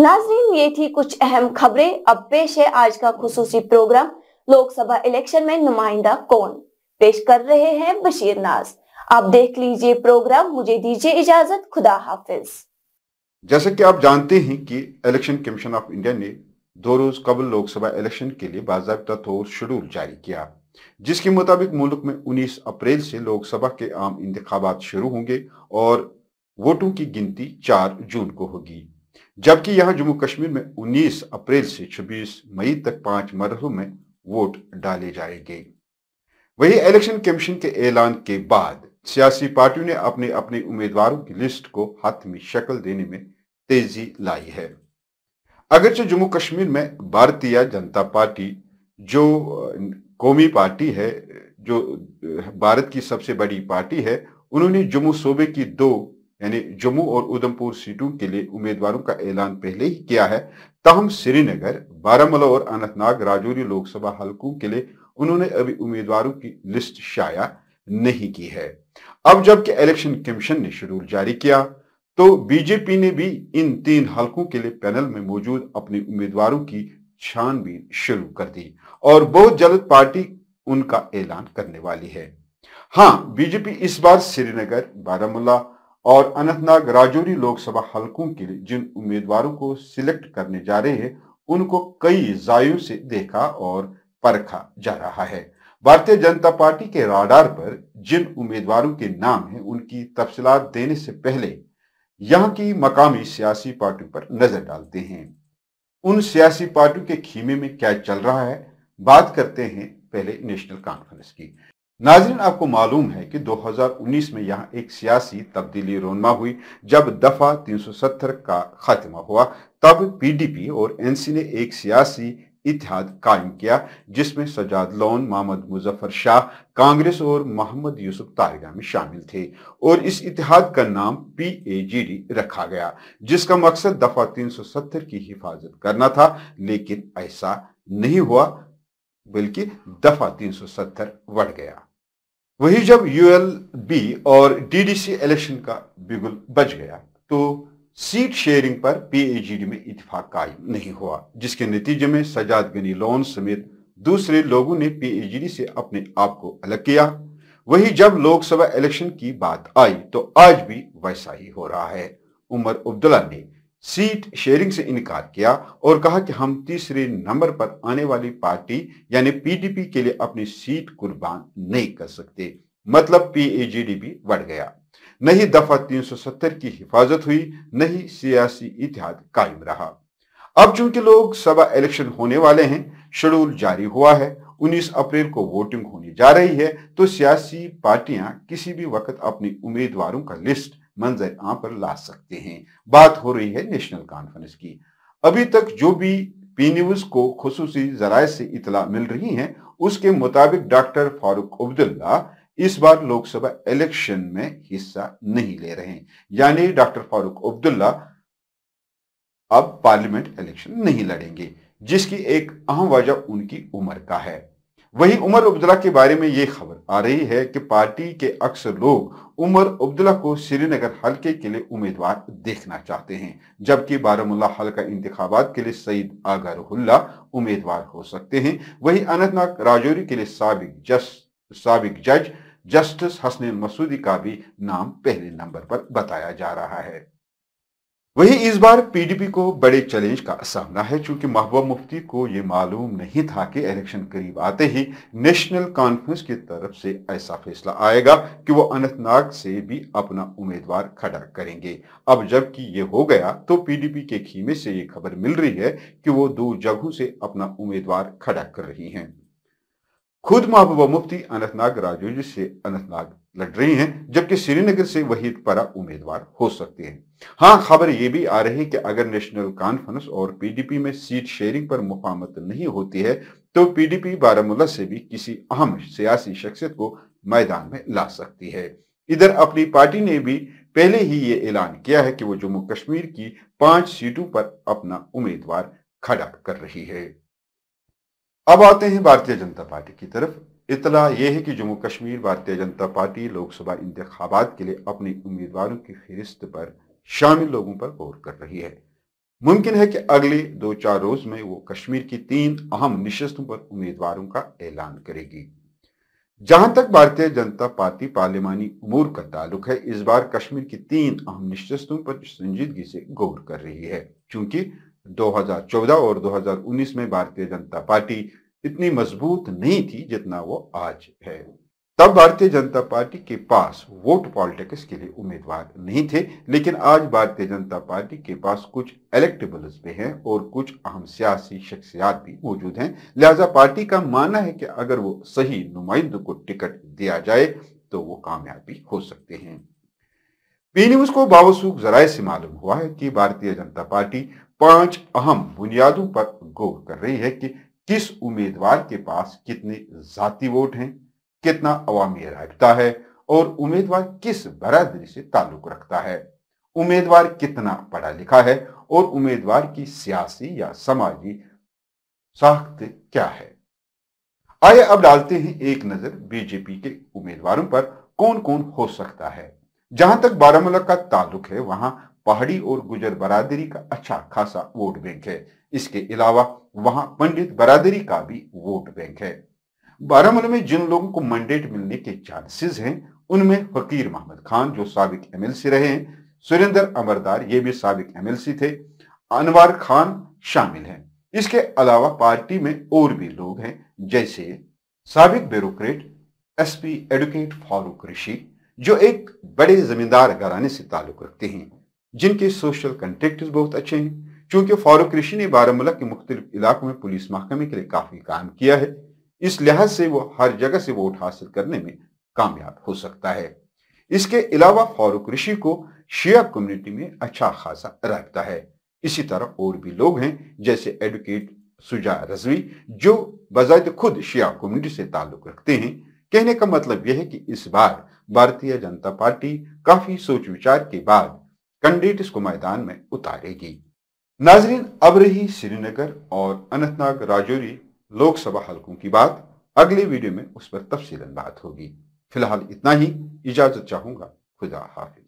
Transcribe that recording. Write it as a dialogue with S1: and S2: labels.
S1: नाजरीन ये थी कुछ अहम खबरें अब पेश है आज का खसूसी प्रोग्राम लोकसभा इलेक्शन में नुमाइंदा कौन पेश कर रहे हैं बशीर नाज आप देख लीजिए प्रोग्राम मुझे दीजिए इजाजत खुदा हाफिज जैसे कि आप जानते हैं कि इलेक्शन कमीशन ऑफ इंडिया ने दो रोज कबल लोकसभा इलेक्शन के लिए बाजाबा तौर शेड्यूल जारी किया जिसके मुताबिक मुल्क में 19 अप्रैल से लोकसभा के आम इंतबात शुरू होंगे और वोटों की गिनती 4 जून को होगी जबकि यहां जम्मू कश्मीर में 19 अप्रैल से 26 मई तक पांच मरहलों में वोट डाले जाएंगे वही इलेक्शन कमीशन के ऐलान के बाद सियासी पार्टियों ने अपने अपने उम्मीदवारों की लिस्ट को हाथ में शक्ल देने में तेजी लाई है अगरचे जम्मू कश्मीर में भारतीय जनता पार्टी जो कौमी पार्टी है जो भारत की सबसे बड़ी पार्टी है उन्होंने जम्मू सूबे की दो यानी जम्मू और उधमपुर सीटों के लिए उम्मीदवारों का ऐलान पहले ही किया है तहम श्रीनगर बारामूला और अनंतनाग राजौरी लोकसभा हलकों के लिए उन्होंने अभी उम्मीदवारों की लिस्ट शाया नहीं की है अब जबकि इलेक्शन कमीशन ने शेड्यूल जारी किया तो बीजेपी ने भी इन तीन हलकों के लिए पैनल में मौजूद अपने उम्मीदवारों की छानबीन शुरू कर दी और बहुत जल्द पार्टी उनका ऐलान करने वाली है हाँ बीजेपी इस बार श्रीनगर बारामूला और अनंतनाग राजौरी लोकसभा हलकों के लिए जिन उम्मीदवारों को सिलेक्ट करने जा रहे हैं उनको कई जायों से देखा और परखा जा रहा है भारतीय जनता पार्टी के राडार पर जिन उम्मीदवारों के नाम हैं उनकी तफसलात देने से पहले यहाँ की मकामी सियासी पार्टियों पर नजर डालते हैं उन सियासी पार्टियों के खीमे में क्या चल रहा है बात करते हैं पहले नेशनल कॉन्फ्रेंस की नाजरीन आपको मालूम है कि 2019 में यहाँ एक सियासी तब्दीली रोनमा हुई जब दफा 370 का खात्मा हुआ तब पीडीपी और एनसी ने एक सियासी इतिहाद कायम किया जिसमें सजाद लोन मोहम्मद मुजफ्फर शाह कांग्रेस और मोहम्मद यूसुफ तारिगा में शामिल थे और इस इतिहाद का नाम पी ए जी डी रखा गया जिसका मकसद दफा 370 की हिफाजत करना था लेकिन ऐसा नहीं हुआ बल्कि दफा 370 बढ़ गया वही जब यूएलबी और डीडीसी इलेक्शन का बिगुल बच गया तो सीट शेयरिंग पर पीएजीडी में इतफाक कायम नहीं हुआ जिसके नतीजे में सजाद गनी लोन समेत दूसरे लोगों ने पीएजीडी से अपने आप को अलग किया वही जब लोकसभा इलेक्शन की बात आई तो आज भी वैसा ही हो रहा है उमर अब्दुल्ला ने सीट शेयरिंग से इनकार किया और कहा कि हम तीसरे नंबर पर आने वाली पार्टी यानी पीडीपी के लिए अपनी सीट कुर्बान नहीं कर सकते मतलब पीएजीडीपी बढ़ गया नहीं दफा 370 की हिफाजत हुई नहीं सियासी इतिहाद कायम रहा अब चूंकि लोग सभा इलेक्शन होने वाले हैं शेड्यूल जारी हुआ है 19 अप्रैल को वोटिंग होने जा रही है तो सियासी पार्टियां किसी भी वक्त अपने उम्मीदवारों का लिस्ट मंजर आं पर ला सकते हैं बात हो रही है नेशनल कॉन्फ्रेंस की अभी तक जो भी पी न्यूज को खसूसी जराये से इतला मिल रही है उसके मुताबिक डॉक्टर फारूक अब्दुल्ला इस बार लोकसभा इलेक्शन में हिस्सा नहीं ले रहे हैं यानी डॉक्टर फारूक अब्दुल्ला अब पार्लियामेंट इलेक्शन नहीं लड़ेंगे जिसकी एक अहम वजह उनकी उम्र का है वही उमर अब्दुल्ला के बारे में ये खबर आ रही है कि पार्टी के अक्सर लोग उमर अब्दुल्ला को श्रीनगर हलके के लिए उम्मीदवार देखना चाहते हैं जबकि बारामूला हलका इंतबात के लिए सईद आगरहुल्ला उम्मीदवार हो सकते हैं वही अनंतनाग राजौरी के लिए सबक जस सबक जज जस्टिस हसन मसूदी का भी नाम पहले नंबर पर बताया जा रहा है वहीं इस बार पीडीपी को बड़े चैलेंज का सामना है क्योंकि महबूबा मुफ्ती को ये मालूम नहीं था कि इलेक्शन करीब आते ही नेशनल कॉन्फ्रेंस की तरफ से ऐसा फैसला आएगा कि वो अनंतनाग से भी अपना उम्मीदवार खड़ा करेंगे अब जबकि ये हो गया तो पीडीपी के खीमे से ये खबर मिल रही है कि वो दो जगहों से अपना उम्मीदवार खड़ा कर रही है खुद महबूबा मुफ्ती अनंतनाग राजौरी से अनंतनाग लड़ रही हैं जबकि श्रीनगर से वही परा उम्मीदवार हो सकते हैं हाँ खबर ये भी आ रही है कि अगर नेशनल कॉन्फ्रेंस और पीडीपी में सीट शेयरिंग पर मुफामत नहीं होती है तो पीडीपी बारामूला से भी किसी अहम सियासी शख्सियत को मैदान में ला सकती है इधर अपनी पार्टी ने भी पहले ही ये ऐलान किया है कि वो जम्मू कश्मीर की पांच सीटों पर अपना उम्मीदवार खड़ा कर रही है अब आते हैं भारतीय जनता पार्टी की तरफ इतला यह है कि जम्मू कश्मीर भारतीय जनता पार्टी लोकसभा इंतबात के लिए अपने उम्मीदवारों की फहरिस्त पर शामिल लोगों पर गौर कर रही है मुमकिन है कि अगले दो चार रोज में वो कश्मीर की तीन अहम निशस्तों पर उम्मीदवारों का ऐलान करेगी जहां तक भारतीय जनता पार्टी पार्लियामानी उमूर का ताल्लुक है इस बार कश्मीर की तीन अहम निशस्तों पर संजीदगी से गौर कर रही है क्योंकि 2014 और 2019 में भारतीय जनता पार्टी इतनी मजबूत नहीं थी जितना वो आज है तब भारतीय जनता पार्टी के पास वोट पॉलिटिक्स के लिए उम्मीदवार नहीं थे लेकिन आज भारतीय जनता पार्टी के पास कुछ इलेक्टेबल्स भी हैं और कुछ अहम सियासी शख्सियात भी मौजूद हैं लिहाजा पार्टी का मानना है कि अगर वो सही नुमाइंद को टिकट दिया जाए तो वो कामयाबी हो सकते हैं पी न्यूज को बावसूख जराये से मालूम हुआ है कि भारतीय जनता पार्टी पांच अहम बुनियादों पर गौर कर रही है कि किस उम्मीदवार के पास कितने जाति वोट हैं कितना अवामी रबता है और उम्मीदवार किस बरादरी से ताल्लुक रखता है उम्मीदवार कितना पढ़ा लिखा है और उम्मीदवार की सियासी या समाजी साख्त क्या है आइए अब डालते हैं एक नजर बीजेपी के उम्मीदवारों पर कौन कौन हो सकता है जहां तक बारामूला का ताल्लुक है वहां पहाड़ी और गुजर बरादरी का अच्छा खासा वोट बैंक है इसके अलावा वहां पंडित बरादरी का भी वोट बैंक है बारामूला में जिन लोगों को मैंडेट मिलने के चांसेस हैं उनमें फकीर मोहम्मद खान जो सबक एमएलसी रहे हैं सुरेंद्र अमरदार ये भी सबक एमएलसी थे अनवर खान शामिल हैं इसके अलावा पार्टी में और भी लोग हैं जैसे सबक bureaucrat SP advocate Farooq Rishi जो एक बड़े जमींदार घराने से ताल्लुक़ रखते हैं जिनके सोशल कंटेक्ट बहुत अच्छे हैं चूंकि फारूक ऋषि ने बारामूला के मुख्तलिफ इलाकों में पुलिस महकमे के लिए काफ़ी काम किया है इस लिहाज से वो हर जगह से वोट हासिल करने में कामयाब हो सकता है इसके अलावा फारूक ऋषि को शिया कम्युनिटी में अच्छा खासा रखता है इसी तरह और भी लोग हैं जैसे एडवोकेट सुजा रजवी जो बजाय खुद शिया कम्युनिटी से ताल्लुक़ रखते हैं कहने का मतलब यह है कि इस बार भारतीय जनता पार्टी काफी सोच विचार के बाद कैंडिडेट्स को मैदान में उतारेगी नाजरीन अब रही श्रीनगर और अनंतनाग राजौरी लोकसभा हलकों की बात अगले वीडियो में उस पर तफसीलन बात होगी फिलहाल इतना ही इजाजत चाहूंगा खुदा हाफिज